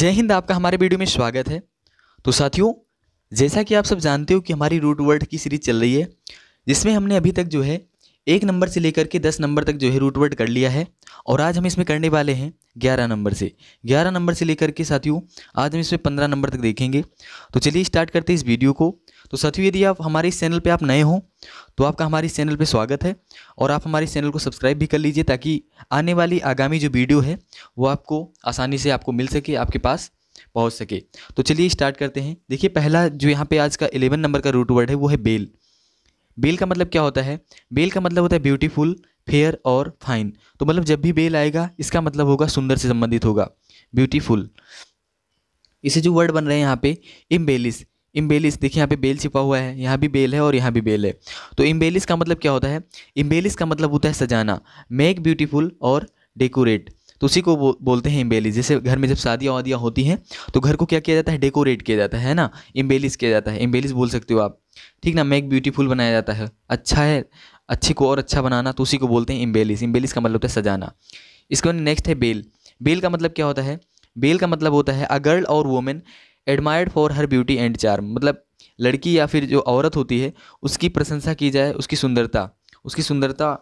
जय हिंद आपका हमारे वीडियो में स्वागत है तो साथियों जैसा कि आप सब जानते हो कि हमारी रूट वर्ड की सीरीज चल रही है जिसमें हमने अभी तक जो है एक नंबर से लेकर के दस नंबर तक जो है रूट वर्ड कर लिया है और आज हम इसमें करने वाले हैं ग्यारह नंबर से ग्यारह नंबर से लेकर के साथियों आज हम इसमें पंद्रह नंबर तक देखेंगे तो चलिए स्टार्ट करते हैं इस वीडियो को तो साथियों यदि आप हमारे इस चैनल पे आप नए हों तो आपका हमारे इस चैनल पे स्वागत है और आप हमारे चैनल को सब्सक्राइब भी कर लीजिए ताकि आने वाली आगामी जो वीडियो है वो आपको आसानी से आपको मिल सके आपके पास पहुँच सके तो चलिए स्टार्ट करते हैं देखिए पहला जो यहाँ पर आज का एलेवन नंबर का रूट वर्ड है वो है बेल बेल का मतलब क्या होता है बेल का मतलब होता है ब्यूटीफुल फेयर और फाइन तो मतलब जब भी बेल आएगा इसका मतलब होगा सुंदर से संबंधित होगा ब्यूटीफुल इसे जो वर्ड बन रहे हैं यहाँ पे इम्बेलिस इम्बेलिस देखिए यहाँ पे बेल छिपा हुआ है यहाँ भी बेल है और यहाँ भी बेल है तो इम्बेलिस का मतलब क्या होता है इम्बेलिस का मतलब होता है सजाना मेक ब्यूटीफुल और डेकोरेट तो उसी को बो, बोलते हैं इम्बेलिस जैसे घर में जब शादियाँ वादियाँ होती हैं तो घर को क्या किया जाता है डेकोरेट किया जाता है ना इम्बेलिस किया जाता है इम्बेलिस बोल सकते हो आप ठीक ना मेक ब्यूटीफुल बनाया जाता है अच्छा है अच्छे को और अच्छा बनाना तो उसी को बोलते हैं इम्बेलिस इम्बेलिस का मतलब होता है सजाना इसके बाद नेक्स्ट है बेल बेल का मतलब क्या होता है बेल का मतलब होता है अ गर्ल और women admired for her beauty and चार मतलब लड़की या फिर जो औरत होती है उसकी प्रशंसा की जाए उसकी सुंदरता उसकी सुंदरता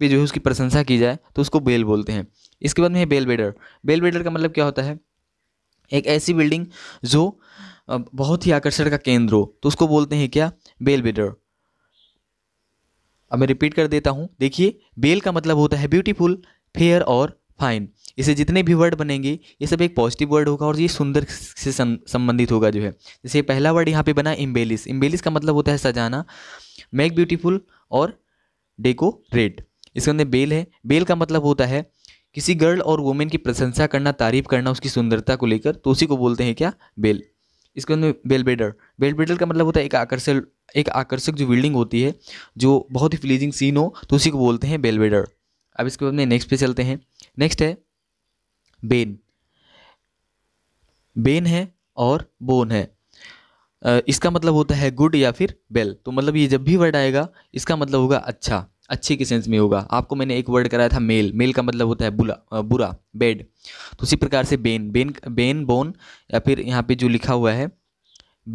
पे जो है उसकी प्रशंसा की जाए तो उसको बेल बोलते हैं इसके बाद में है बेल बेडर बेल बेडर का मतलब क्या होता है एक ऐसी बिल्डिंग जो बहुत ही आकर्षण का केंद्र हो तो उसको बोलते हैं क्या बेल बेडर अब मैं रिपीट कर देता हूँ देखिए बेल का मतलब होता है ब्यूटीफुल फेयर और फाइन इसे जितने भी वर्ड बनेंगे ये सब एक पॉजिटिव वर्ड होगा और ये सुंदर से संबंधित होगा जो है जैसे पहला वर्ड यहाँ पे बना इम्बेलिस इम्बेलिस का मतलब होता है सजाना मेक ब्यूटीफुल और डेकोरेट इसके अंदर बेल है बेल का मतलब होता है किसी गर्ल और वुमेन की प्रशंसा करना तारीफ करना उसकी सुंदरता को लेकर तो उसी को बोलते हैं क्या बेल इसके अंदर बेलबेडर बेलबेडर का मतलब होता है एक आकर्षक एक आकर्षक जो बिल्डिंग होती है जो बहुत ही प्लीजिंग सीन हो तो उसी को बोलते हैं बेलबेडर अब इसके बाद में नेक्स्ट पे चलते हैं नेक्स्ट है बेन बेन है और बोन है इसका मतलब होता है गुड या फिर बेल तो मतलब ये जब भी वर्ड आएगा इसका मतलब होगा अच्छा अच्छे के सेंस में होगा आपको मैंने एक वर्ड कराया था मेल मेल का मतलब होता है बुला बुरा बेड तो उसी प्रकार से बेन बेन बेन बोन या फिर यहाँ पे जो लिखा हुआ है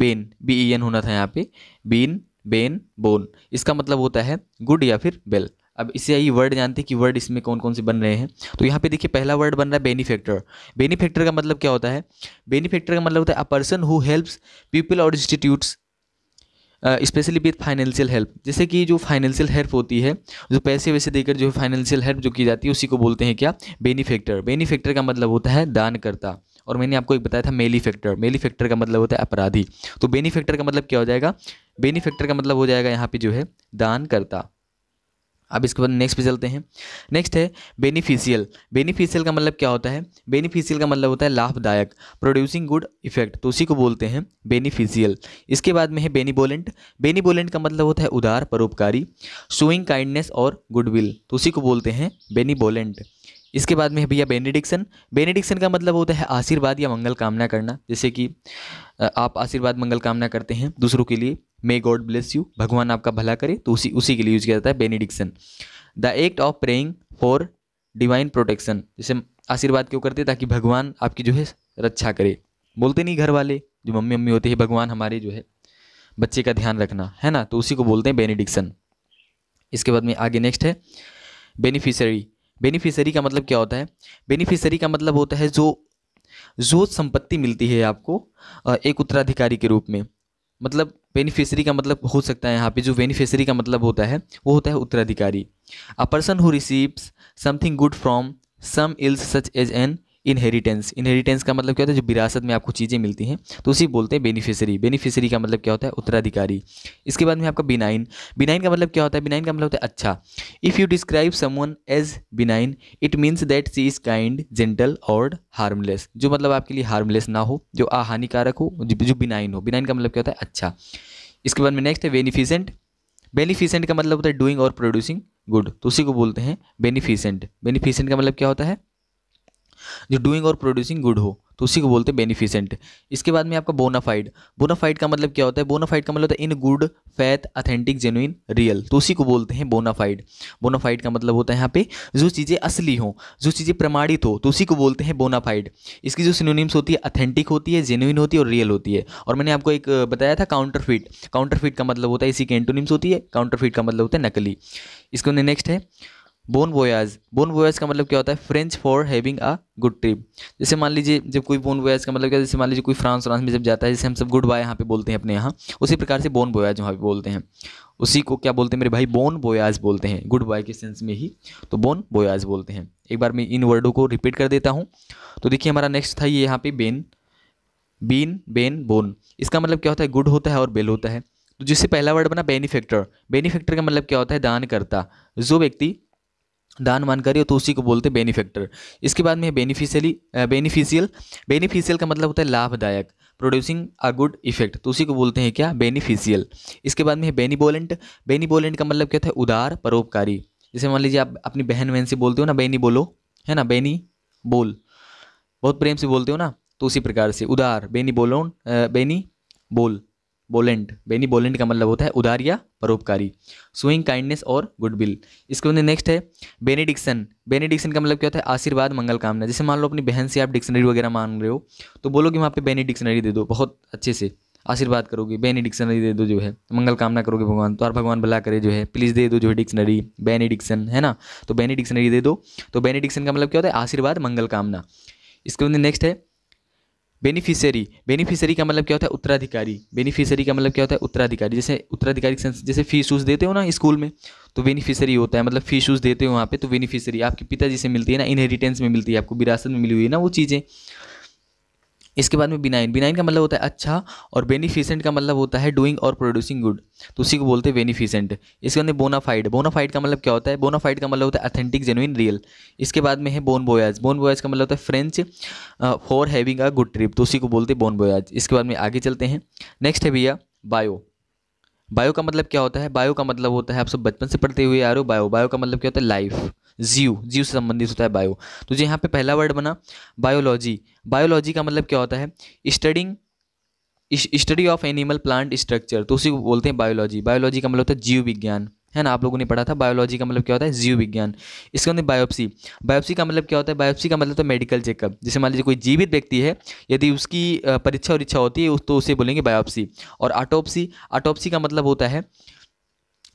बेन बी ई एन होना था यहाँ पे बीन बेन बोन इसका मतलब होता है गुड या फिर बेल अब इससे आई वर्ड जानते हैं कि वर्ड इसमें कौन कौन से बन रहे हैं तो यहाँ पे देखिए पहला वर्ड बन रहा है बेनिफेक्टर बेनिफेक्टर का मतलब क्या होता है बेनिफेक्टर का मतलब होता है a person who helps people और institutes specially with financial help जैसे कि जो फाइनेंशियल हेल्प होती है जो पैसे वैसे देकर जो फाइनेंशियल हेल्प जो की जाती है उसी को बोलते हैं क्या बेनिफेक्टर बेनिफेक्टर का मतलब होता है दानकर्ता और मैंने आपको एक बताया था मेली फैक्टर मेली फैक्टर का मतलब होता है अपराधी तो बेनिफेक्टर का मतलब क्या हो जाएगा बेनिफेक्टर का मतलब हो जाएगा यहाँ पे जो है दानकर्ता अब इसके बाद नेक्स्ट पे चलते हैं नेक्स्ट है बेनिफिशियल बेनिफिशियल का मतलब क्या होता है बेनिफिशियल का मतलब होता है लाभदायक प्रोड्यूसिंग गुड इफेक्ट तो उसी को बोलते हैं बेनिफिशियल इसके बाद में है बेनिबोलेंट बेनिबोलेंट का मतलब होता है उदार परोपकारी शोइंग काइंडनेस और गुडविल तो उसी को बोलते हैं बेनिबोलेंट इसके बाद में है भैया बेनेडिक्सन बेनेडिक्सन का मतलब होता है आशीर्वाद या मंगल कामना करना जैसे कि आप आशीर्वाद मंगल कामना करते हैं दूसरों के लिए मे गॉड ब्लेस यू भगवान आपका भला करे तो उसी उसी के लिए यूज किया जाता है benediction the act of praying for divine protection जैसे आशीर्वाद क्यों करते हैं ताकि भगवान आपकी जो है रक्षा करे बोलते नहीं घर वाले जो मम्मी मम्मी होती है भगवान हमारे जो है बच्चे का ध्यान रखना है ना तो उसी को बोलते हैं बेनिडिक्शन इसके बाद में आगे नेक्स्ट है बेनिफिशरी बेनिफिशरी का मतलब क्या होता है बेनिफिशरी का मतलब होता है जो जो संपत्ति मिलती है आपको एक उत्तराधिकारी के रूप में मतलब बेनिफिशरी का मतलब हो सकता है यहाँ पे जो बेनिफिशरी का मतलब होता है वो होता है उत्तराधिकारी a person who receives something good from some else such as an inheritance inheritance का मतलब क्या होता है जो विरासत में आपको चीज़ें मिलती हैं तो उसी बोलते हैं बेनिफिशरी बेनिफिशरी का मतलब क्या होता है उत्तराधिकारी इसके बाद में आपका बिनाइन बिनाइन का मतलब क्या होता है बिनाइन का मतलब होता है अच्छा if you describe someone as benign it means that she is kind gentle और हार्मलेस जो मतलब आपके लिए हार्मलेस ना हो जो हानिकारक हो जो बिनाइन हो बिनाइन का मतलब क्या होता है अच्छा इसके बाद में नेक्स्ट है बेनिफिशेंट बेनिफिशेंट का मतलब होता है डूइंग और प्रोड्यूसिंग गुड तो उसी को बोलते हैं बेनिफिसेंट बेनिफिसेंट का मतलब क्या होता है जो डूइंग और प्रोड्यूसिंग गुड हो तो उसी को बोलते हैं बेनिफिशेंट इसके बाद में आपका बोनाफाइड बोनाफाइड का मतलब क्या होता है बोनाफाइड का मतलब होता है in good faith authentic genuine real तो उसी को बोलते हैं बोनाफाइड बोनाफाइड का मतलब होता है यहाँ पे जो चीज़ें असली हों जो चीज़ें प्रमाणित हो तो उसी को बोलते हैं बोनाफाइड इसकी जो सिनोनिम्स होती है अथेंटिक होती है जेनुइन होती है और रियल होती है और मैंने आपको एक बताया था काउंटर फिट काउंटर फिट का मतलब होता है इसी के एंटोनिम्स होती है काउंटर फिट का मतलब होता है नकली इसको नेक्स्ट है बोन वोयाज बोन वोयाज का मतलब क्या होता है French for having a good trip जैसे मान लीजिए जब कोई बोन वोयाज का मतलब क्या जैसे मान लीजिए कोई फ्रांस व्रांस में जब जाता है जैसे हम सब गुड बाय यहाँ पे बोलते हैं अपने यहाँ उसी प्रकार से बोन वोयाज वहाँ पे बोलते हैं उसी को क्या बोलते हैं मेरे भाई बोन बोयाज बोलते हैं गुड बाय के सेंस में ही तो बोन बोयाज बोलते हैं एक बार मैं इन वर्डों को रिपीट कर देता हूँ तो देखिए हमारा नेक्स्ट था ये यहाँ पे बेन बीन बेन बोन इसका मतलब क्या होता है गुड होता है और बेल होता है तो जिससे पहला वर्ड बना बेनिफेक्टर बेनिफेक्टर का मतलब क्या होता है दान करता जो व्यक्ति दान मान करिए तो उसी को बोलते हैं बेनिफेक्टर इसके बाद में बेनिफिशियली बेनिफिशियल बेनिफिशियल का मतलब होता है लाभदायक प्रोड्यूसिंग अ गुड इफेक्ट तो उसी को बोलते हैं क्या बेनिफिशियल इसके बाद में है बेनिबोलेंट बेनिबोलेंट का मतलब क्या था है उदार परोपकारी जैसे मान लीजिए आप अपनी बहन बहन से बोलते हो ना बेनी बोलो है ना बेनी बोल बहुत प्रेम से बोलते हो ना तो उसी प्रकार से उदार बेनी बोलोन बेनी बोल बोलेंट बेनी बोलेंट का मतलब होता है उदार या परोपकारी सुइंग काइंडनेस और गुडविल इसके बाद नेक्स्ट है बेनीडिक्सन बेनीडिक्सन का मतलब क्या होता है आशीर्वाद मंगल कामना जैसे मान लो अपनी बहन से आप डिक्शनरी वगैरह मांग रहे हो तो बोलो कि वहाँ पे बेनी डिक्शनरी दे दो बहुत अच्छे से आशीर्वाद करोगे बेनी डिक्शनरी दे दो जो है मंगल कामना करोगे भगवान तो और भगवान भला करे जो है प्लीज़ दे दो जो है डिक्शनरी बेनी डिक्शन है ना तो बेनी डिक्शनरी दे दो तो बेनी डिक्शन का मतलब क्या होता है आशीर्वाद मंगल कामना इसके बाद नेक्स्ट है बेनिफिशियरी बेनिफिशियरी का मतलब क्या होता है उत्तराधिकारी बेनिफिशियरी का मतलब क्या होता है उत्तराधिकारी जैसे उत्तराधिकारी जैसे फीस शूज़ देते हो ना स्कूल में तो बेनिफिशियरी होता है मतलब फीस शूज़ देते हो वहाँ पे तो बेनिफिशियरी आपके पिताजी से मिलती है ना इनहेरिटेंस में मिलती है आपको विरासत में मिली हुई है ना वो चीज़ें इसके बाद में बिनाइन बिनाइन का मतलब होता है अच्छा और बेनिफिशेंट का मतलब होता है डूइंग और प्रोड्यूसिंग गुड तो उसी को बोलते हैं बेनिफिशेंट इसके बाद में बोनाफाइड बोनाफाइड का मतलब क्या होता है बोनाफाइड का मतलब होता है अथेंटिक जेनुइन रियल इसके बाद में है बोन बोयाज बोन बोयाज का मतलब होता है French for having a good trip तो उसी को बोलते हैं बोन बोयाज इसके बाद में आगे चलते हैं नेक्स्ट है भैया बायो बायो का मतलब क्या होता है बायो का मतलब होता है आप सब बचपन से पढ़ते हुए आ रहे हो बायो बायो का मतलब क्या होता है लाइफ जीव जीव से संबंधित होता है बायो तो जी यहाँ पे पहला वर्ड बना बायोलॉजी बायोलॉजी का मतलब क्या होता है studying study of animal plant structure तो उसी को बोलते हैं बायोलॉजी बायोलॉजी का मतलब होता है जीव विज्ञान है ना आप लोगों ने पढ़ा था बायोलॉजी का मतलब क्या होता है जीव विज्ञान इसके अंदर बायोप्सी बायोप्सी का मतलब क्या होता है बायोप्सी का मतलब तो मेडिकल चेकअप जैसे मान लीजिए कोई जीवित व्यक्ति है यदि उसकी परीक्षा और इच्छा होती है तो उसे बोलेंगे बायोप्सी और आटोप्सी आटोप्सी का मतलब होता है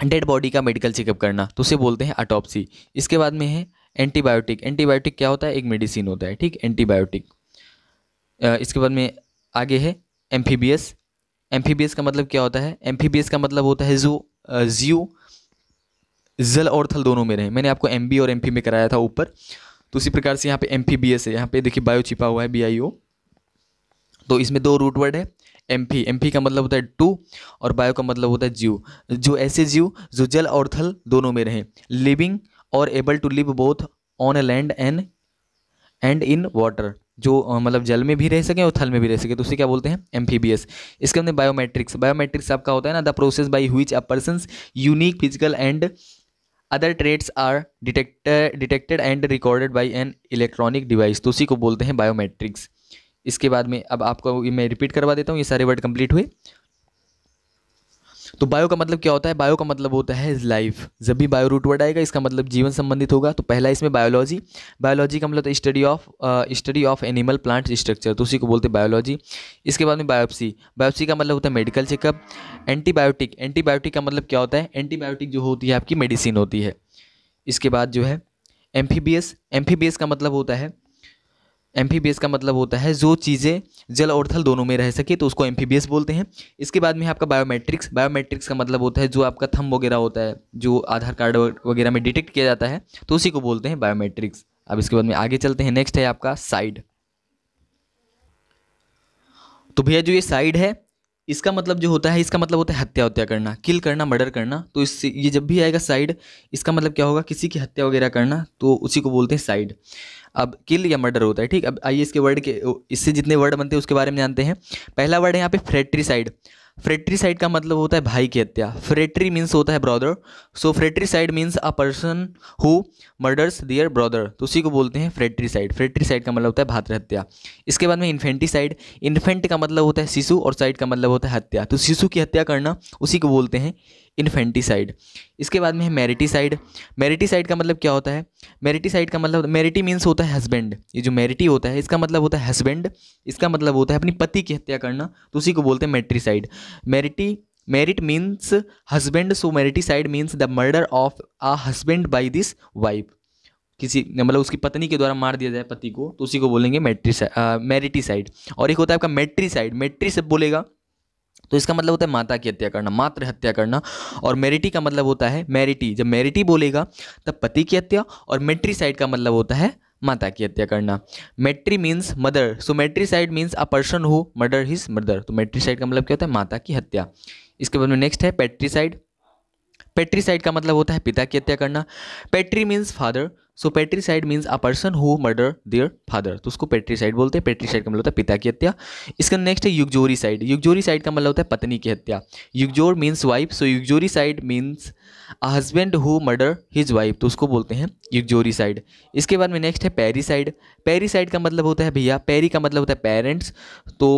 डेड बॉडी का मेडिकल चेकअप करना तो उसे बोलते हैं अटोपसी इसके बाद में है एंटीबायोटिक एंटीबायोटिक क्या होता है एक मेडिसिन होता है ठीक एंटीबायोटिक इसके बाद में आगे है एम्फीबियस एम्फीबियस का मतलब क्या होता है एम्फीबियस का मतलब होता है जो जियो जल और थल दोनों में रहे मैंने आपको एम और एम में कराया था ऊपर तो उसी प्रकार से यहाँ पे एम है यहाँ पे देखिए बायो छिपा हुआ है बी तो इसमें दो रूट वर्ड है एम पी एम पी का मतलब होता है टू और बायो का मतलब होता है जीव जो ऐसे जीव जो जल और थल दोनों में रहें लिविंग और able to live both on a land and and in water जो मतलब जल में भी रह सकें और थल में भी रह सके तो उसे क्या बोलते हैं एम बी एस इसके अंदर बायोमेट्रिक्स बायोमेट्रिक्स आपका होता है ना the process by which a person unique physical and other traits are detected detected and recorded by an electronic device तो उसी को बोलते हैं बायोमेट्रिक्स इसके बाद में अब आपको मैं रिपीट करवा देता हूँ ये सारे वर्ड कंप्लीट हुए तो बायो का मतलब क्या होता है बायो का मतलब होता है इज लाइफ जब भी बायो रूट वर्ड आएगा इसका मतलब जीवन संबंधित होगा तो पहला इसमें बायोलॉजी बायोलॉजी का मतलब study of study of animal plant structure तो उसी को बोलते हैं बायोलॉजी इसके बाद में बायोप्सी बायोप्सी का मतलब होता है मेडिकल चेकअप एंटीबायोटिक एंटीबायोटिक का मतलब क्या होता है एंटीबायोटिक जो होती है आपकी मेडिसिन होती है इसके बाद जो है एम्फीबियस एम्फीबियस का मतलब होता है एम का मतलब होता है जो चीज़ें जल और थल दोनों में रह सके तो उसको एम बोलते हैं इसके बाद में आपका बायोमेट्रिक्स बायोमेट्रिक्स का मतलब होता है जो आपका थम वगैरह होता है जो आधार कार्ड वगैरह में डिटेक्ट किया जाता है तो उसी को बोलते हैं बायोमेट्रिक्स अब इसके बाद में आगे चलते हैं नेक्स्ट है आपका साइड तो भैया जो ये साइड है इसका मतलब जो होता है इसका मतलब होता है हत्या हत्या करना किल करना मर्डर करना तो इससे ये जब भी आएगा साइड इसका मतलब क्या होगा किसी की हत्या वगैरह करना तो उसी को बोलते हैं साइड अब किल या मर्डर होता है ठीक अब आइए इसके वर्ड के इससे जितने वर्ड बनते हैं उसके बारे में जानते हैं पहला वर्ड है यहाँ पे फ्रेट्रीसाइड फ्रेट्रीसाइड का मतलब होता है भाई की हत्या फ्रेट्री मीन्स होता है brother so fratricide means a person who murders their brother तो उसी को बोलते हैं फ्रेट्रीसाइड फ्रेट्रीसाइड का मतलब होता है भातृ हत्या इसके बाद में साइड इन्फेंट का मतलब होता है शिशु और साइड का मतलब होता है हत्या तो शिशु की हत्या करना उसी को बोलते हैं इन्फेंटिसाइड इसके बाद में है मेरिटिसाइड मेरिटिसाइड का मतलब क्या होता है मेरिटिसाइड का मतलब मेरिटी मीन्स होता है हस्बैंड ये जो मेरिटी होता है इसका मतलब होता है हस्बैंड इसका मतलब होता है अपनी पति की हत्या करना तो उसी को बोलते हैं matricide mariti marit means husband so mariticide means the murder of a husband by this wife किसी मतलब उसकी पत्नी के द्वारा मार दिया जाए पति को तो उसी को बोलेंगे मेट्रीसाइड मेरिटिसाइड और एक होता है आपका मेट्रीसाइड मेट्री से बोलेगा तो इसका मतलब होता है माता की हत्या करना मात्र हत्या करना और मेरिटी का मतलब होता है मैरिटी जब मैरिटी बोलेगा तब पति की हत्या और साइड का मतलब होता है माता की हत्या करना matri means mother so matricide means a person who murder his murder तो साइड का मतलब क्या होता है माता की हत्या इसके बाद में नेक्स्ट है पेट्री साइड का मतलब होता है पिता की हत्या करना patri means father so patricide means a person who murder their father तो उसको पेट्रीसाइड बोलते हैं पेट्रीसाइड का मतलब होता है पिता की हत्या इसका नेक्स्ट है युगजोरी साइड युगजोरी साइड का मतलब होता है पत्नी की हत्या uxor means wife so uxoricide means a husband who murder his wife तो उसको बोलते हैं साइड इसके बाद में नेक्स्ट है पैरी पैरी साइड का मतलब होता है भैया पैरी का मतलब होता है पेरेंट्स तो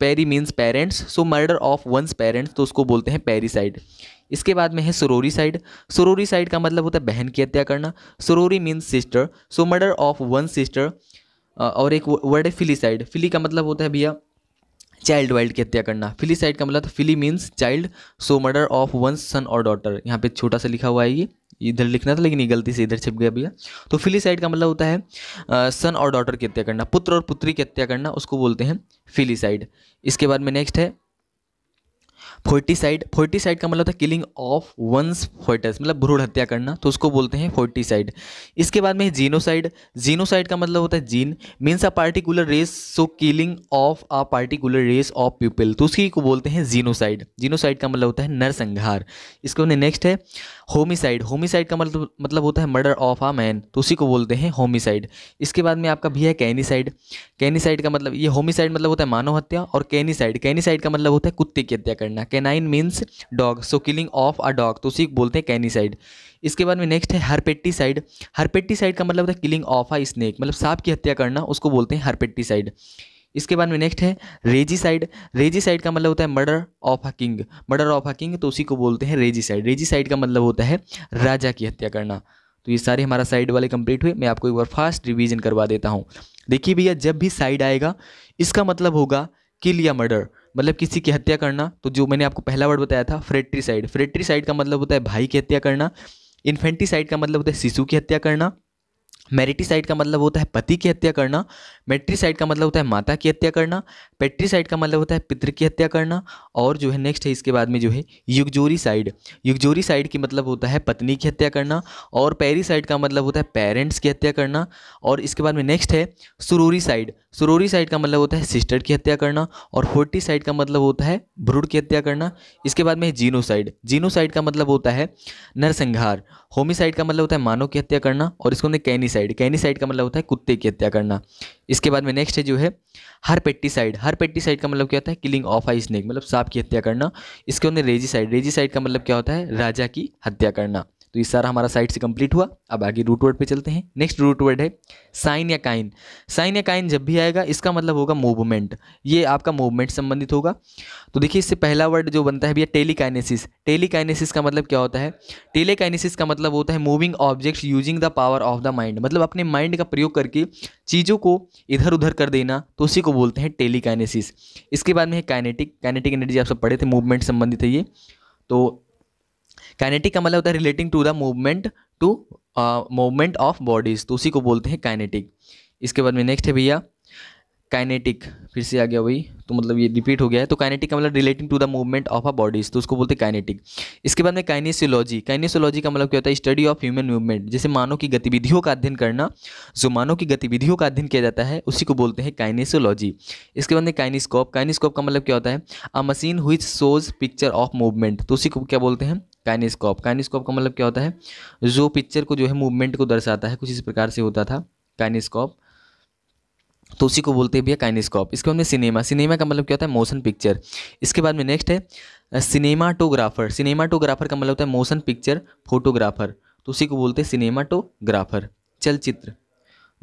pari means parents so murder of one's parents तो उसको बोलते हैं साइड इसके बाद में है सरोरी साइड सरोरी साइड का मतलब होता है बहन की हत्या करना sorori means sister so murder of one sister और एक वर्ड है फिली साइड फिली का मतलब होता है भैया चाइल्ड वाइल्ड की हत्या करना फिलीसाइड का मतलब fili means child so murder of one son और डॉटर यहाँ पे छोटा सा लिखा हुआ है ये इधर लिखना था लेकिन ये गलती से इधर छिप गया भैया तो फिलीसाइड का मतलब होता है सन और डॉटर की हत्या करना पुत्र और पुत्री की हत्या करना उसको बोलते हैं फिलीसाइड इसके बाद में नेक्स्ट है फोर्टिसाइड फोर्टिसाइड का मतलब होता है किलिंग ऑफ वंस फोर्टस मतलब भ्रूण हत्या करना तो उसको बोलते हैं फोर्टिसाइड इसके बाद में जीनोसाइड जीनोसाइड का मतलब होता है gene means a particular race so killing of a particular race of people तो उसी को बोलते हैं जीनोसाइड जीनोसाइड का मतलब होता है नरसंहार इसके नेक्स्ट है होमिसाइड होमिसाइड का मतलब मतलब होता है मर्डर ऑफ आ मैन तो उसी को बोलते हैं होमिसाइड इसके बाद में आपका भी है कैनीसाइड कैनीसाइड का मतलब ये होमिसाइड मतलब होता है मानव हत्या और कैनीसाइड कैनीसाइड का मतलब होता है कुत्ते की हत्या करना canine means dog so killing of a dog तो उसी को बोलते हैं कैनीसाइड इसके बाद में नेक्स्ट है हरपेट्टीसाइड हरपेट्टीसाइड का मतलब होता है किलिंग ऑफ आ स्नेक मतलब सांप की हत्या करना उसको बोलते हैं हरपेट्टीसाइड इसके बाद में नेक्स्ट है रेजी साइड का मतलब होता है murder of a king murder of a king तो उसी को बोलते हैं रेजी साइड का मतलब होता है राजा की हत्या करना तो ये सारे हमारा साइड वाले कंप्लीट हुए मैं आपको एक बार फास्ट रिवीजन करवा देता हूँ देखिए भैया जब भी साइड आएगा इसका मतलब होगा किल या मर्डर मतलब किसी की हत्या करना तो जो मैंने आपको पहला वर्ड बताया था साइड फ्रेट्री साइड का मतलब होता है भाई की हत्या करना इन्फेंट्री साइड का मतलब होता है शिशु की हत्या करना मेरिटिसाइड का मतलब होता है पति की हत्या करना मेट्रीसाइड का मतलब होता है माता की हत्या करना पेट्रीसाइड का मतलब होता है पितृ की हत्या करना और जो है नेक्स्ट है इसके बाद में जो है युगजोरी साइड युगजोरी साइड की मतलब होता है पत्नी की हत्या करना और पेरीसाइड का मतलब होता है पेरेंट्स की हत्या करना और इसके बाद में नेक्स्ट है सुरूरी साइड सुरूरी साइड का मतलब होता है सिस्टर की हत्या करना और साइड का मतलब होता है ब्रूड की हत्या करना इसके बाद में जीनोसाइड जीनोसाइड का मतलब होता है नरसंहार होमिसाइड का मतलब होता है मानव की हत्या करना और इसको हमने कैनीसाइड कैनीसाइड का मतलब होता है कुत्ते की हत्या करना इसके बाद में नेक्स्ट है जो है हर पेट्टीसाइड का मतलब क्या होता है किलिंग ऑफ आई स्नेक मतलब सांप की हत्या करना इसके हमने रेजीसाइड रेजीसाइड का मतलब क्या होता है राजा की हत्या करना तो ये सारा हमारा साइड से कंप्लीट हुआ अब आगे रूट वर्ड पे चलते हैं नेक्स्ट रूट वर्ड है साइन या काइन साइन या काइन जब भी आएगा इसका मतलब होगा मूवमेंट ये आपका मूवमेंट संबंधित होगा तो देखिए इससे पहला वर्ड जो बनता है भैया टेलीकाइनेसिस टेलीकाइनेसिस का मतलब क्या होता है टेलीकाइनेसिस का मतलब होता है moving objects using the power of the mind मतलब अपने माइंड का प्रयोग करके चीज़ों को इधर उधर कर देना तो उसी को बोलते हैं टेलीकाइनेसिस इसके बाद में है काइनेटिक काइनेटिक एनर्जी आप सब पढ़े थे मूवमेंट संबंधित है ये तो काइनेटिक का मतलब होता है relating to the movement to movement of bodies तो उसी को बोलते हैं काइनेटिक इसके बाद में नेक्स्ट है भैया काइनेटिक फिर से आ गया वही तो मतलब ये रिपीट हो गया है तो काइनेटिक का मतलब relating to the movement of a bodies तो उसको बोलते हैं काइनेटिक इसके बाद में काइनेसियोलॉजी काइनेसियोलॉजी का मतलब क्या होता है स्टडी ऑफ ह्यूमन मूवमेंट जैसे मानव की गतिविधियों का अध्ययन करना जो मानव की गतिविधियों का अध्ययन किया जाता है उसी को बोलते हैं काइनेसियोलॉजी इसके बाद में काइनिस्कोप काइनिस्कोप का मतलब क्या होता है a machine which shows picture of movement तो उसी को क्या बोलते हैं काइनेस्कोप काइनेस्कोप का मतलब क्या होता है जो पिक्चर को जो है मूवमेंट को दर्शाता है कुछ इस प्रकार से होता था काइनेस्कोप तो उसी को बोलते हैं भैया काइनेस्कोप इसके बाद में सिनेमा सिनेमा का मतलब क्या होता है मोशन पिक्चर इसके बाद में नेक्स्ट है सिनेमाटोग्राफर सिनेमाटोग्राफर का मतलब होता है मोशन पिक्चर फोटोग्राफर तो उसी को बोलते हैं सिनेमाटोग्राफर चलचित्र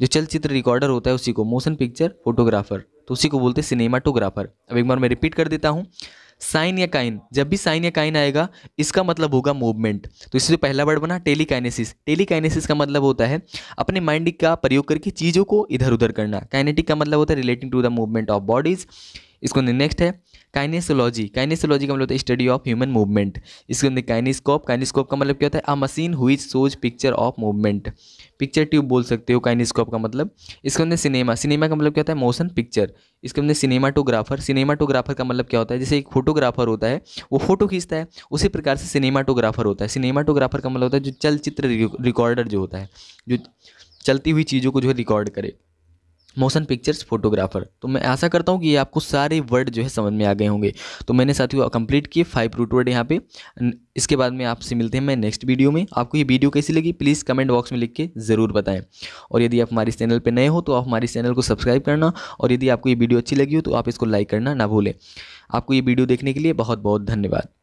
जो चलचित्र रिकॉर्डर होता है उसी को मोशन पिक्चर फोटोग्राफर तो उसी को बोलते हैं सिनेमाटोग्राफर अब एक बार मैं रिपीट कर देता हूँ साइन या काइन जब भी साइन या काइन आएगा इसका मतलब होगा मूवमेंट तो इससे जो पहला वर्ड बना टेलीकाइनेसिस टेलीकाइनेसिस का मतलब होता है अपने माइंड का प्रयोग करके चीज़ों को इधर उधर करना काइनेटिक का मतलब होता है relating to the movement of bodies इसको नेक्स्ट है काइनेसोलॉजी काइनेसोलॉजी का मतलब होता है स्टडी ऑफ ह्यूमन मूवमेंट इसके अंदर काइनेस्कोप काइनेस्कोप का मतलब क्या होता है a machine which shows picture of movement picture tube बोल सकते हो काइनेस्कोप का मतलब इसके अंदर सिनेमा सिनेमा का मतलब क्या होता है मोशन पिक्चर इसके अंदर सिनेमाटोग्राफर सिनेमाटोग्राफर का मतलब क्या होता है जैसे एक फोटोग्राफर होता है वो फोटो खींचता है उसी प्रकार से सिनेमाटोग्राफर होता है सिनेमाटोग्राफर का मतलब होता है जो चलचित्र रिकॉर्डर जो होता है जो चलती हुई चीज़ों को जो है रिकॉर्ड करे मोशन पिक्चर्स फोटोग्राफर तो मैं आशा करता हूँ कि ये आपको सारे वर्ड जो है समझ में आ गए होंगे तो मैंने साथियों कंप्लीट किए फाइव रूट वर्ड यहाँ पे इसके बाद में आपसे मिलते हैं मैं नेक्स्ट वीडियो में आपको ये वीडियो कैसी लगी प्लीज़ कमेंट बॉक्स में लिख के ज़रूर बताएं और यदि आप हमारे चैनल पर नए हो तो आप हमारे चैनल को सब्सक्राइब करना और यदि आपको ये वीडियो अच्छी लगी हो तो आप इसको लाइक करना ना भूलें आपको ये वीडियो देखने के लिए बहुत बहुत धन्यवाद